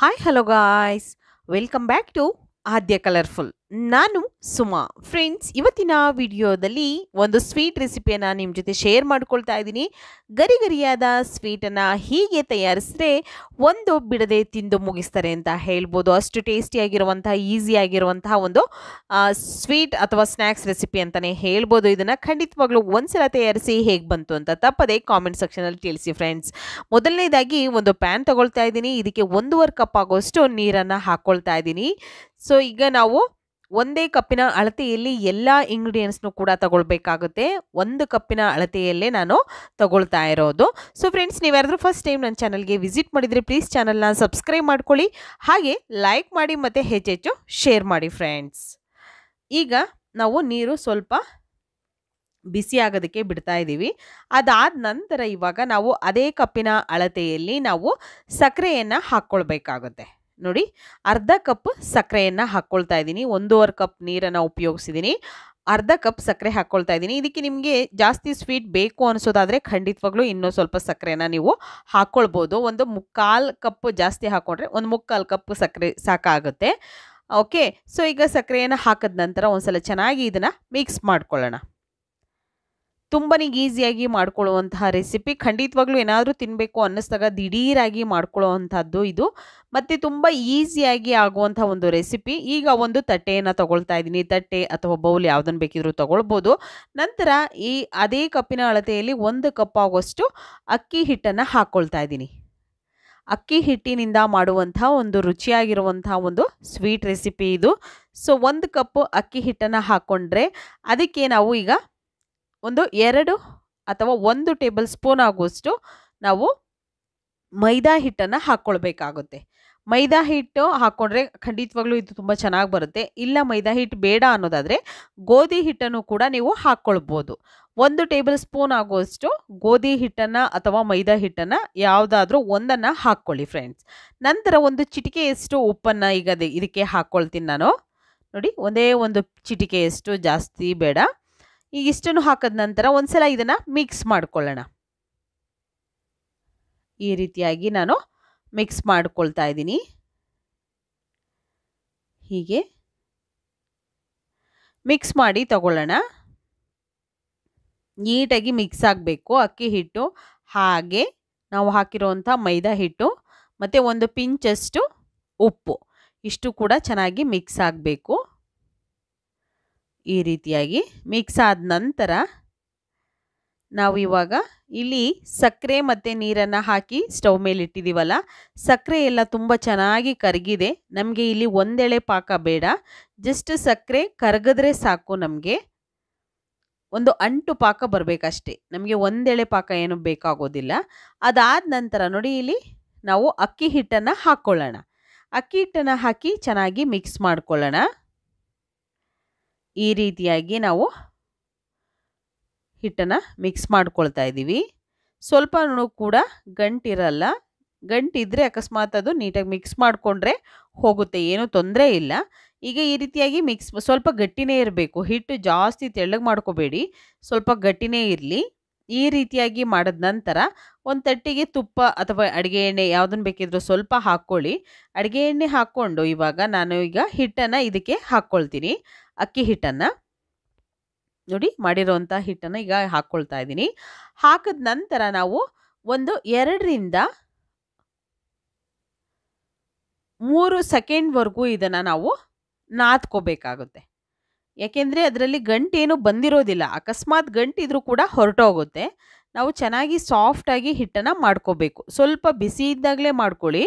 Hi, hello guys. Welcome back to Adya Colorful. ನಾನು Suma friends ಇವತ್ತಿನ ವಿಡಿಯೋದಲ್ಲಿ ಒಂದು ಸ್ವೀಟ್ ರೆಸಿಪಿಯನ್ನು ನಿಮ್ಮ ಜೊತೆ ಶೇರ್ ಮಾಡ್ಕೊಳ್ತಾ ಇದ್ದೀನಿ ಗರಿ ಗರಿಯಾದ ಸ್ವೀಟನ್ನು ಹೀಗೆ ತಯಾರಿಸಿದ್ರೆ ಒಂದು ಬಿಡದೆ ತಿಂದು ಮುಗಿಸ್ತಾರೆ ಅಂತ ಹೇಳ್ಬೋದು ಅಷ್ಟು ಟೇಸ್ಟಿಯಾಗಿರುವಂತಹ ಈಸಿಯಾಗಿರುವಂತಹ ಒಂದು ಸ್ವೀಟ್ ಅಥವಾ ಸ್ನ್ಯಾಕ್ಸ್ ರೆಸಿಪಿ ಅಂತಲೇ ಹೇಳ್ಬೋದು ಇದನ್ನು ಖಂಡಿತವಾಗ್ಲೂ ಒಂದ್ಸಲ ತಯಾರಿಸಿ ಹೇಗೆ ಬಂತು ಅಂತ ತಪ್ಪದೆ ಕಾಮೆಂಟ್ ಸೆಕ್ಷನಲ್ಲಿ ತಿಳಿಸಿ ಫ್ರೆಂಡ್ಸ್ ಮೊದಲನೇದಾಗಿ ಒಂದು ಪ್ಯಾನ್ ತಗೊಳ್ತಾ ಇದ್ದೀನಿ ಇದಕ್ಕೆ ಒಂದೂವರೆ ಕಪ್ ಆಗೋಷ್ಟು ನೀರನ್ನು ಹಾಕ್ಕೊಳ್ತಾ ಇದ್ದೀನಿ ಸೊ ಈಗ ನಾವು ಒಂದೇ ಕಪ್ಪಿನ ಅಳತೆಯಲ್ಲಿ ಎಲ್ಲ ಇಂಗ್ರೀಡಿಯೆಂಟ್ಸ್ನು ಕೂಡ ತಗೊಳ್ಬೇಕಾಗುತ್ತೆ ಒಂದು ಕಪ್ಪಿನ ಅಳತೆಯಲ್ಲೇ ನಾನು ತಗೊಳ್ತಾ ಇರೋದು ಸೊ ಫ್ರೆಂಡ್ಸ್ ಯಾರಾದರೂ ಫಸ್ಟ್ ಟೈಮ್ ನನ್ನ ಚಾನಲ್ಗೆ ವಿಸಿಟ್ ಮಾಡಿದರೆ ಪ್ಲೀಸ್ ಚಾನಲ್ನ ಸಬ್ಸ್ಕ್ರೈಬ್ ಮಾಡ್ಕೊಳ್ಳಿ ಹಾಗೆ ಲೈಕ್ ಮಾಡಿ ಮತ್ತು ಹೆಚ್ಚೆಚ್ಚು ಶೇರ್ ಮಾಡಿ ಫ್ರೆಂಡ್ಸ್ ಈಗ ನಾವು ನೀರು ಸ್ವಲ್ಪ ಬಿಸಿ ಆಗೋದಕ್ಕೆ ಬಿಡ್ತಾ ಇದ್ದೀವಿ ಅದಾದ ನಂತರ ಇವಾಗ ನಾವು ಅದೇ ಕಪ್ಪಿನ ಅಳತೆಯಲ್ಲಿ ನಾವು ಸಕ್ಕರೆಯನ್ನು ಹಾಕ್ಕೊಳ್ಬೇಕಾಗುತ್ತೆ ನೋಡಿ ಅರ್ಧ ಕಪ್ ಸಕ್ಕರೆಯನ್ನು ಹಾಕ್ಕೊಳ್ತಾ ಇದ್ದೀನಿ ಒಂದೂವರೆ ಕಪ್ ನೀರನ್ನು ಉಪಯೋಗಿಸಿದ್ದೀನಿ ಅರ್ಧ ಕಪ್ ಸಕ್ಕರೆ ಹಾಕ್ಕೊಳ್ತಾ ಇದ್ದೀನಿ ಇದಕ್ಕೆ ನಿಮಗೆ ಜಾಸ್ತಿ ಸ್ವೀಟ್ ಬೇಕು ಅನಿಸೋದಾದರೆ ಖಂಡಿತವಾಗ್ಲೂ ಇನ್ನೂ ಸ್ವಲ್ಪ ಸಕ್ಕರೆನ ನೀವು ಹಾಕ್ಕೊಳ್ಬೋದು ಒಂದು ಮುಕ್ಕಾಲು ಕಪ್ ಜಾಸ್ತಿ ಹಾಕ್ಕೊಂಡ್ರೆ ಒಂದು ಮುಕ್ಕಾಲು ಕಪ್ ಸಕ್ಕರೆ ಸಾಕಾಗುತ್ತೆ ಓಕೆ ಸೊ ಈಗ ಸಕ್ಕರೆಯನ್ನು ಹಾಕಿದ ನಂತರ ಒಂದು ಸಲ ಚೆನ್ನಾಗಿ ಇದನ್ನು ಮಿಕ್ಸ್ ಮಾಡ್ಕೊಳ್ಳೋಣ ತುಂಬಾ ಈಸಿಯಾಗಿ ಮಾಡ್ಕೊಳ್ಳುವಂತಹ ರೆಸಿಪಿ ಖಂಡಿತವಾಗ್ಲೂ ಏನಾದರೂ ತಿನ್ನಬೇಕು ಅನ್ನಿಸ್ದಾಗ ದಿಢೀರಾಗಿ ಮಾಡ್ಕೊಳ್ಳುವಂಥದ್ದು ಇದು ಮತ್ತು ತುಂಬ ಈಸಿಯಾಗಿ ಆಗುವಂಥ ಒಂದು ರೆಸಿಪಿ ಈಗ ಒಂದು ತಟ್ಟೆಯನ್ನು ತಗೊಳ್ತಾ ಇದ್ದೀನಿ ತಟ್ಟೆ ಅಥವಾ ಬೌಲ್ ಯಾವುದನ್ನು ಬೇಕಿದ್ರು ತಗೊಳ್ಬೋದು ನಂತರ ಈ ಅದೇ ಕಪ್ಪಿನ ಅಳತೆಯಲ್ಲಿ ಒಂದು ಕಪ್ ಆಗುವಷ್ಟು ಅಕ್ಕಿ ಹಿಟ್ಟನ್ನು ಹಾಕ್ಕೊಳ್ತಾ ಇದ್ದೀನಿ ಅಕ್ಕಿ ಹಿಟ್ಟಿನಿಂದ ಮಾಡುವಂಥ ಒಂದು ರುಚಿಯಾಗಿರುವಂಥ ಒಂದು ಸ್ವೀಟ್ ರೆಸಿಪಿ ಇದು ಸೊ ಒಂದು ಕಪ್ಪು ಅಕ್ಕಿ ಹಿಟ್ಟನ್ನು ಹಾಕ್ಕೊಂಡ್ರೆ ಅದಕ್ಕೆ ನಾವು ಈಗ ಒಂದು ಎರಡು ಅಥವಾ ಒಂದು ಟೇಬಲ್ ಸ್ಪೂನ್ ಆಗುವಷ್ಟು ನಾವು ಮೈದಾ ಹಿಟ್ಟನ್ನು ಹಾಕ್ಕೊಳ್ಬೇಕಾಗುತ್ತೆ ಮೈದಾ ಹಿಟ್ಟು ಹಾಕ್ಕೊಂಡ್ರೆ ಖಂಡಿತವಾಗ್ಲೂ ಇದು ತುಂಬ ಚೆನ್ನಾಗಿ ಬರುತ್ತೆ ಇಲ್ಲ ಮೈದಾ ಹಿಟ್ಟು ಬೇಡ ಅನ್ನೋದಾದರೆ ಗೋಧಿ ಹಿಟ್ಟನ್ನು ಕೂಡ ನೀವು ಹಾಕ್ಕೊಳ್ಬೋದು ಒಂದು ಟೇಬಲ್ ಸ್ಪೂನ್ ಆಗುವಷ್ಟು ಗೋಧಿ ಹಿಟ್ಟನ್ನು ಅಥವಾ ಮೈದಾ ಹಿಟ್ಟನ್ನು ಯಾವುದಾದ್ರೂ ಒಂದನ್ನು ಹಾಕ್ಕೊಳ್ಳಿ ಫ್ರೆಂಡ್ಸ್ ನಂತರ ಒಂದು ಚಿಟಿಕೆಯಷ್ಟು ಉಪ್ಪನ್ನು ಈಗ ಇದಕ್ಕೆ ಹಾಕ್ಕೊಳ್ತೀನಿ ನಾನು ನೋಡಿ ಒಂದೇ ಒಂದು ಚಿಟಿಕೆಯಷ್ಟು ಜಾಸ್ತಿ ಬೇಡ ಈಗ ಇಷ್ಟನ್ನು ಹಾಕಿದ ನಂತರ ಒಂದ್ಸಲ ಇದನ್ನು ಮಿಕ್ಸ್ ಮಾಡ್ಕೊಳ್ಳೋಣ ಈ ರೀತಿಯಾಗಿ ನಾನು ಮಿಕ್ಸ್ ಮಾಡ್ಕೊಳ್ತಾ ಇದ್ದೀನಿ ಹೀಗೆ ಮಿಕ್ಸ್ ಮಾಡಿ ತಗೊಳ್ಳೋಣ ನೀಟಾಗಿ ಮಿಕ್ಸ್ ಆಗಬೇಕು ಅಕ್ಕಿ ಹಿಟ್ಟು ಹಾಗೆ ನಾವು ಹಾಕಿರುವಂಥ ಮೈದಾ ಹಿಟ್ಟು ಮತ್ತು ಒಂದು ಪಿಂಚಷ್ಟು ಉಪ್ಪು ಇಷ್ಟು ಕೂಡ ಚೆನ್ನಾಗಿ ಮಿಕ್ಸ್ ಆಗಬೇಕು ಈ ರೀತಿಯಾಗಿ ಮಿಕ್ಸ್ ಆದ ನಂತರ ನಾವು ಇವಾಗ ಇಲ್ಲಿ ಸಕ್ಕರೆ ಮತ್ತು ನೀರನ್ನು ಹಾಕಿ ಸ್ಟವ್ ಮೇಲೆ ಇಟ್ಟಿದ್ದೀವಲ್ಲ ಸಕ್ಕರೆ ಎಲ್ಲ ತುಂಬ ಚೆನ್ನಾಗಿ ಕರಗಿದೆ ನಮಗೆ ಇಲ್ಲಿ ಒಂದೆಳೆ ಪಾಕ ಬೇಡ ಜಸ್ಟ್ ಸಕ್ಕರೆ ಕರಗಿದ್ರೆ ಸಾಕು ನಮಗೆ ಒಂದು ಅಂಟು ಪಾಕ ಬರಬೇಕಷ್ಟೇ ನಮಗೆ ಒಂದೆಳೆ ಪಾಕ ಏನು ಬೇಕಾಗೋದಿಲ್ಲ ಅದಾದ ನಂತರ ನೋಡಿ ಇಲ್ಲಿ ನಾವು ಅಕ್ಕಿ ಹಿಟ್ಟನ್ನು ಹಾಕ್ಕೊಳ್ಳೋಣ ಅಕ್ಕಿ ಹಿಟ್ಟನ್ನು ಹಾಕಿ ಚೆನ್ನಾಗಿ ಮಿಕ್ಸ್ ಮಾಡ್ಕೊಳ್ಳೋಣ ಈ ರೀತಿಯಾಗಿ ನಾವು ಹಿಟ್ಟನ್ನು ಮಿಕ್ಸ್ ಮಾಡ್ಕೊಳ್ತಾ ಇದ್ದೀವಿ ಸ್ವಲ್ಪನೂ ಕೂಡ ಗಂಟಿರಲ್ಲ ಗಂಟಿದ್ರೆ ಅಕಸ್ಮಾತ್ ಅದು ನೀಟಾಗಿ ಮಿಕ್ಸ್ ಮಾಡಿಕೊಂಡ್ರೆ ಹೋಗುತ್ತೆ ಏನೂ ತೊಂದರೆ ಇಲ್ಲ ಈಗ ಈ ರೀತಿಯಾಗಿ ಮಿಕ್ಸ್ ಸ್ವಲ್ಪ ಗಟ್ಟಿನೇ ಇರಬೇಕು ಹಿಟ್ಟು ಜಾಸ್ತಿ ತೆಳ್ಳಗೆ ಮಾಡ್ಕೋಬೇಡಿ ಸ್ವಲ್ಪ ಗಟ್ಟಿನೇ ಇರಲಿ ಈ ರೀತಿಯಾಗಿ ಮಾಡಿದ ನಂತರ ಒಂದು ತಟ್ಟಿಗೆ ತುಪ್ಪ ಅಥವಾ ಅಡುಗೆ ಎಣ್ಣೆ ಯಾವುದನ್ನು ಬೇಕಿದ್ರೂ ಸ್ವಲ್ಪ ಹಾಕ್ಕೊಳ್ಳಿ ಅಡುಗೆ ಎಣ್ಣೆ ಹಾಕ್ಕೊಂಡು ಇವಾಗ ನಾನು ಈಗ ಹಿಟ್ಟನ್ನು ಇದಕ್ಕೆ ಹಾಕ್ಕೊಳ್ತೀನಿ ಅಕ್ಕಿ ಹಿಟ್ಟನ್ನು ನೋಡಿ ಮಾಡಿರೋವಂಥ ಹಿಟ್ಟನ್ನು ಈಗ ಹಾಕ್ಕೊಳ್ತಾ ಇದ್ದೀನಿ ಹಾಕಿದ ನಂತರ ನಾವು ಒಂದು ಎರಡರಿಂದ ಮೂರು ಸೆಕೆಂಡ್ವರೆಗೂ ಇದನ್ನು ನಾವು ನಾದ್ಕೋಬೇಕಾಗುತ್ತೆ ಯಾಕೆಂದರೆ ಅದರಲ್ಲಿ ಗಂಟೇನು ಬಂದಿರೋದಿಲ್ಲ ಅಕಸ್ಮಾತ್ ಗಂಟಿದ್ರೂ ಕೂಡ ಹೊರಟೋಗುತ್ತೆ ನಾವು ಚೆನ್ನಾಗಿ ಸಾಫ್ಟಾಗಿ ಹಿಟ್ಟನ್ನು ಮಾಡ್ಕೋಬೇಕು ಸ್ವಲ್ಪ ಬಿಸಿ ಇದ್ದಾಗಲೇ ಮಾಡ್ಕೊಳ್ಳಿ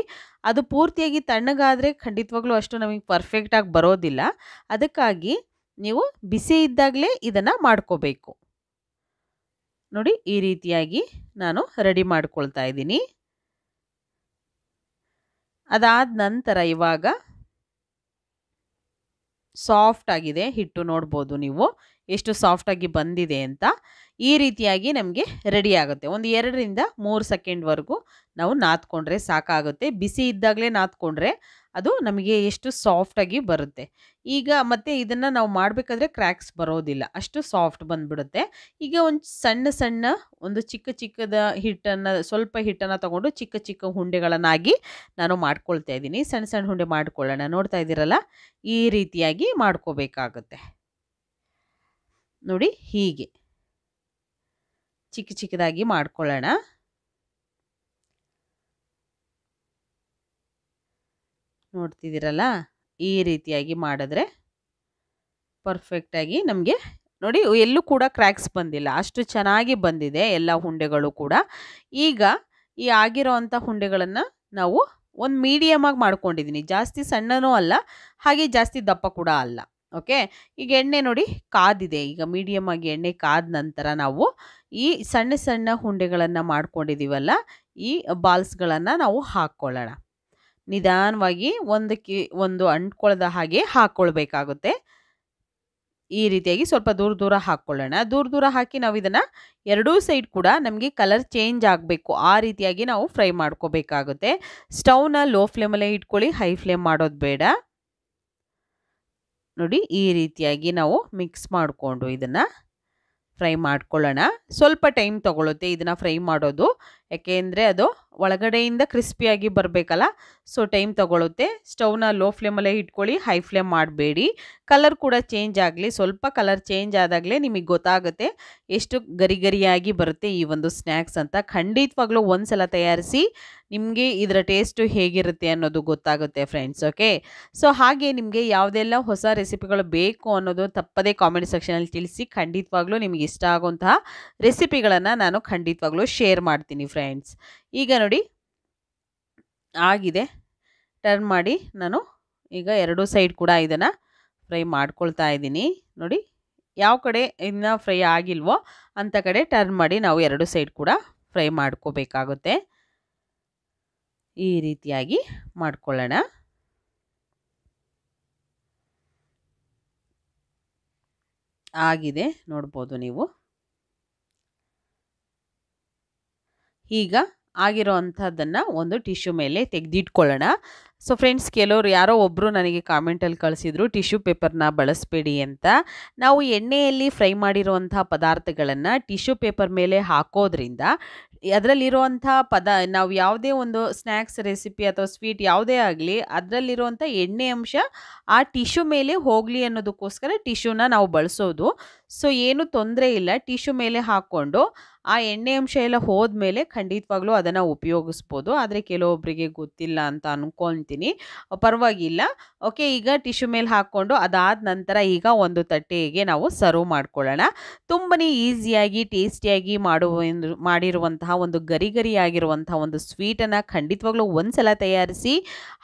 ಅದು ಪೂರ್ತಿಯಾಗಿ ತಣ್ಣಗಾದರೆ ಖಂಡಿತವಾಗ್ಲೂ ಅಷ್ಟು ನಮಗೆ ಪರ್ಫೆಕ್ಟಾಗಿ ಬರೋದಿಲ್ಲ ಅದಕ್ಕಾಗಿ ನೀವು ಬಿಸಿ ಇದ್ದಾಗಲೇ ಇದನ್ನು ಮಾಡ್ಕೋಬೇಕು ನೋಡಿ ಈ ರೀತಿಯಾಗಿ ನಾನು ರೆಡಿ ಮಾಡ್ಕೊಳ್ತಾ ಇದ್ದೀನಿ ಅದಾದ ನಂತರ ಇವಾಗ ಸಾಫ್ಟ್ ಆಗಿದೆ ಹಿಟ್ಟು ನೋಡ್ಬೋದು ನೀವು ಎಷ್ಟು ಸಾಫ್ಟಾಗಿ ಬಂದಿದೆ ಅಂತ ಈ ರೀತಿಯಾಗಿ ನಮಗೆ ರೆಡಿ ಆಗುತ್ತೆ ಒಂದು ಎರಡರಿಂದ ಮೂರು ಸೆಕೆಂಡ್ವರೆಗೂ ನಾವು ನಾದ್ಕೊಂಡ್ರೆ ಸಾಕಾಗುತ್ತೆ ಬಿಸಿ ಇದ್ದಾಗಲೇ ನಾದ್ಕೊಂಡ್ರೆ ಅದು ನಮಗೆ ಎಷ್ಟು ಸಾಫ್ಟಾಗಿ ಬರುತ್ತೆ ಈಗ ಮತ್ತೆ ಇದನ್ನು ನಾವು ಮಾಡಬೇಕಾದ್ರೆ ಕ್ರ್ಯಾಕ್ಸ್ ಬರೋದಿಲ್ಲ ಅಷ್ಟು ಸಾಫ್ಟ್ ಬಂದುಬಿಡುತ್ತೆ ಈಗ ಒಂದು ಸಣ್ಣ ಸಣ್ಣ ಒಂದು ಚಿಕ್ಕ ಚಿಕ್ಕದ ಹಿಟ್ಟನ್ನು ಸ್ವಲ್ಪ ಹಿಟ್ಟನ್ನು ತೊಗೊಂಡು ಚಿಕ್ಕ ಚಿಕ್ಕ ಹುಂಡೆಗಳನ್ನಾಗಿ ನಾನು ಮಾಡ್ಕೊಳ್ತಾ ಇದ್ದೀನಿ ಸಣ್ಣ ಸಣ್ಣ ಹುಂಡೆ ಮಾಡ್ಕೊಳ್ಳೋಣ ನೋಡ್ತಾ ಇದ್ದೀರಲ್ಲ ಈ ರೀತಿಯಾಗಿ ಮಾಡ್ಕೋಬೇಕಾಗುತ್ತೆ ನೋಡಿ ಹೀಗೆ ಚಿಕ್ಕ ಚಿಕ್ಕದಾಗಿ ಮಾಡ್ಕೊಳ್ಳೋಣ ನೋಡ್ತಿದ್ದೀರಲ್ಲ ಈ ರೀತಿಯಾಗಿ ಮಾಡಿದ್ರೆ ಪರ್ಫೆಕ್ಟಾಗಿ ನಮಗೆ ನೋಡಿ ಎಲ್ಲೂ ಕೂಡ ಕ್ರ್ಯಾಕ್ಸ್ ಬಂದಿಲ್ಲ ಅಷ್ಟು ಚೆನ್ನಾಗಿ ಬಂದಿದೆ ಎಲ್ಲ ಹುಂಡೆಗಳು ಕೂಡ ಈಗ ಈ ಆಗಿರೋ ಅಂಥ ಹುಂಡೆಗಳನ್ನು ನಾವು ಒಂದು ಮೀಡಿಯಮಾಗಿ ಮಾಡ್ಕೊಂಡಿದ್ದೀನಿ ಜಾಸ್ತಿ ಸಣ್ಣನೂ ಅಲ್ಲ ಹಾಗೆ ಜಾಸ್ತಿ ದಪ್ಪ ಕೂಡ ಅಲ್ಲ ಓಕೆ ಈಗ ಎಣ್ಣೆ ನೋಡಿ ಕಾದಿದೆ ಈಗ ಮೀಡಿಯಮ್ ಆಗಿ ಎಣ್ಣೆ ಕಾದ ನಂತರ ನಾವು ಈ ಸಣ್ಣ ಸಣ್ಣ ಹುಂಡೆಗಳನ್ನು ಮಾಡ್ಕೊಂಡಿದ್ದೀವಲ್ಲ ಈ ಬಾಲ್ಸ್ಗಳನ್ನು ನಾವು ಹಾಕ್ಕೊಳ್ಳೋಣ ನಿಧಾನವಾಗಿ ಒಂದಕ್ಕೆ ಒಂದು ಅಂಟ್ಕೊಳ್ದ ಹಾಗೆ ಹಾಕ್ಕೊಳ್ಬೇಕಾಗುತ್ತೆ ಈ ರೀತಿಯಾಗಿ ಸ್ವಲ್ಪ ದೂರ ದೂರ ಹಾಕ್ಕೊಳ್ಳೋಣ ದೂರ ದೂರ ಹಾಕಿ ನಾವು ಇದನ್ನು ಎರಡೂ ಸೈಡ್ ಕೂಡ ನಮಗೆ ಕಲರ್ ಚೇಂಜ್ ಆಗಬೇಕು ಆ ರೀತಿಯಾಗಿ ನಾವು ಫ್ರೈ ಮಾಡ್ಕೋಬೇಕಾಗುತ್ತೆ ಸ್ಟವ್ನ ಲೋ ಫ್ಲೇಮಲ್ಲೇ ಇಟ್ಕೊಳ್ಳಿ ಹೈ ಫ್ಲೇಮ್ ಮಾಡೋದು ಬೇಡ ನೋಡಿ ಈ ರೀತಿಯಾಗಿ ನಾವು ಮಿಕ್ಸ್ ಮಾಡಿಕೊಂಡು ಇದನ್ನು ಫ್ರೈ ಮಾಡ್ಕೊಳ್ಳೋಣ ಸ್ವಲ್ಪ ಟೈಮ್ ತೊಗೊಳುತ್ತೆ ಇದನ್ನು ಫ್ರೈ ಮಾಡೋದು ಅಂದರೆ ಅದು ಒಳಗಡೆಯಿಂದ ಕ್ರಿಸ್ಪಿಯಾಗಿ ಬರಬೇಕಲ್ಲ ಸೊ ಟೈಮ್ ತೊಗೊಳುತ್ತೆ ಸ್ಟವ್ನ ಲೋ ಫ್ಲೇಮಲ್ಲೇ ಇಟ್ಕೊಳ್ಳಿ ಹೈ ಫ್ಲೇಮ್ ಮಾಡಬೇಡಿ ಕಲರ್ ಕೂಡ ಚೇಂಜ್ ಆಗಲಿ ಸ್ವಲ್ಪ ಕಲರ್ ಚೇಂಜ್ ಆದಾಗಲೇ ನಿಮಗೆ ಗೊತ್ತಾಗುತ್ತೆ ಎಷ್ಟು ಗರಿ ಗರಿಯಾಗಿ ಬರುತ್ತೆ ಈ ಒಂದು ಸ್ನ್ಯಾಕ್ಸ್ ಅಂತ ಖಂಡಿತವಾಗ್ಲೂ ಒಂದು ಸಲ ತಯಾರಿಸಿ ನಿಮಗೆ ಇದರ ಟೇಸ್ಟು ಹೇಗಿರುತ್ತೆ ಅನ್ನೋದು ಗೊತ್ತಾಗುತ್ತೆ ಫ್ರೆಂಡ್ಸ್ ಓಕೆ ಸೊ ಹಾಗೆ ನಿಮಗೆ ಯಾವುದೆಲ್ಲ ಹೊಸ ರೆಸಿಪಿಗಳು ಬೇಕು ಅನ್ನೋದು ತಪ್ಪದೇ ಕಾಮೆಂಟ್ ಸೆಕ್ಷನಲ್ಲಿ ತಿಳಿಸಿ ಖಂಡಿತವಾಗ್ಲೂ ನಿಮಗೆ ಇಷ್ಟ ಆಗುವಂತಹ ರೆಸಿಪಿಗಳನ್ನು ನಾನು ಖಂಡಿತವಾಗ್ಲೂ ಶೇರ್ ಮಾಡ್ತೀನಿ ಫ್ರೆಂಡ್ಸ್ ಫ್ರೆಂಡ್ಸ್ ಈಗ ನೋಡಿ ಆಗಿದೆ ಟರ್ನ್ ಮಾಡಿ ನಾನು ಈಗ ಎರಡೂ ಸೈಡ್ ಕೂಡ ಇದನ್ನು ಫ್ರೈ ಮಾಡ್ಕೊಳ್ತಾ ಇದ್ದೀನಿ ನೋಡಿ ಯಾವ ಕಡೆ ಇನ್ನು ಫ್ರೈ ಆಗಿಲ್ವೋ ಅಂಥ ಕಡೆ ಟರ್ನ್ ಮಾಡಿ ನಾವು ಎರಡು ಸೈಡ್ ಕೂಡ ಫ್ರೈ ಮಾಡ್ಕೋಬೇಕಾಗುತ್ತೆ ಈ ರೀತಿಯಾಗಿ ಮಾಡ್ಕೊಳ್ಳೋಣ ಆಗಿದೆ ನೋಡ್ಬೋದು ನೀವು ಈಗ ಆಗಿರೋ ಅಂಥದ್ದನ್ನು ಒಂದು ಟಿಶ್ಯೂ ಮೇಲೆ ತೆಗೆದಿಟ್ಕೊಳ್ಳೋಣ ಸೊ ಫ್ರೆಂಡ್ಸ್ ಕೆಲವರು ಯಾರೋ ಒಬ್ಬರು ನನಗೆ ಕಾಮೆಂಟಲ್ಲಿ ಕಳಿಸಿದ್ರು ಟಿಶ್ಯೂ ಪೇಪರ್ನ ಬಳಸಬೇಡಿ ಅಂತ ನಾವು ಎಣ್ಣೆಯಲ್ಲಿ ಫ್ರೈ ಮಾಡಿರುವಂಥ ಪದಾರ್ಥಗಳನ್ನು ಟಿಶ್ಯೂ ಪೇಪರ್ ಮೇಲೆ ಹಾಕೋದ್ರಿಂದ ಅದರಲ್ಲಿರುವಂಥ ಪದ ನಾವು ಯಾವುದೇ ಒಂದು ಸ್ನ್ಯಾಕ್ಸ್ ರೆಸಿಪಿ ಅಥವಾ ಸ್ವೀಟ್ ಯಾವುದೇ ಆಗಲಿ ಅದರಲ್ಲಿರುವಂಥ ಎಣ್ಣೆ ಅಂಶ ಆ ಟಿಶ್ಯೂ ಮೇಲೆ ಹೋಗಲಿ ಅನ್ನೋದಕ್ಕೋಸ್ಕರ ಟಿಶ್ಯೂನ ನಾವು ಬಳಸೋದು ಸೊ ಏನು ತೊಂದರೆ ಇಲ್ಲ ಟಿಶ್ಯೂ ಮೇಲೆ ಹಾಕ್ಕೊಂಡು ಆ ಎಣ್ಣೆ ಅಂಶ ಎಲ್ಲ ಹೋದ ಮೇಲೆ ಖಂಡಿತವಾಗ್ಲೂ ಅದನ್ನು ಉಪಯೋಗಿಸ್ಬೋದು ಆದರೆ ಕೆಲವೊಬ್ಬರಿಗೆ ಗೊತ್ತಿಲ್ಲ ಅಂತ ಅನ್ಕೊಂತೀನಿ ಪರವಾಗಿಲ್ಲ ಓಕೆ ಈಗ ಟಿಶ್ಯೂ ಮೇಲೆ ಹಾಕ್ಕೊಂಡು ಅದಾದ ನಂತರ ಈಗ ಒಂದು ತಟ್ಟೆಗೆ ನಾವು ಸರ್ವ್ ಮಾಡ್ಕೊಳ್ಳೋಣ ತುಂಬಾ ಈಸಿಯಾಗಿ ಟೇಸ್ಟಿಯಾಗಿ ಮಾಡುವ ಮಾಡಿರುವಂತಹ ಒಂದು ಗರಿ ಗರಿಯಾಗಿರುವಂತಹ ಒಂದು ಸ್ವೀಟನ್ನು ಖಂಡಿತವಾಗ್ಲೂ ಒಂದು ಸಲ ತಯಾರಿಸಿ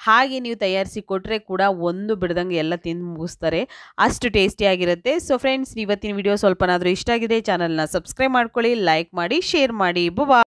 ಹಾಗೆ ನೀವು ತಯಾರಿಸಿ ಕೊಟ್ಟರೆ ಕೂಡ ಒಂದು ಬಿಡ್ದಂಗೆ ಎಲ್ಲ ತಿಂದು ಮುಗಿಸ್ತಾರೆ ಅಷ್ಟು ಟೇಸ್ಟಿಯಾಗಿರುತ್ತೆ ಸೊ ಫ್ರೆಂಡ್ಸ್ ಇವತ್ತಿನ ವಿಡಿಯೋ ಸ್ವಲ್ಪನಾದರೂ ಇಷ್ಟ ಆಗಿದೆ ಚಾನಲ್ನ ಸಬ್ಸ್ಕ್ರೈಬ್ ಮಾಡ್ಕೊಳ್ಳಿ ಲೈಕ್ ಮಾಡಿ ಶೇರ್ ಮಾಡಿ ಬುಬಾ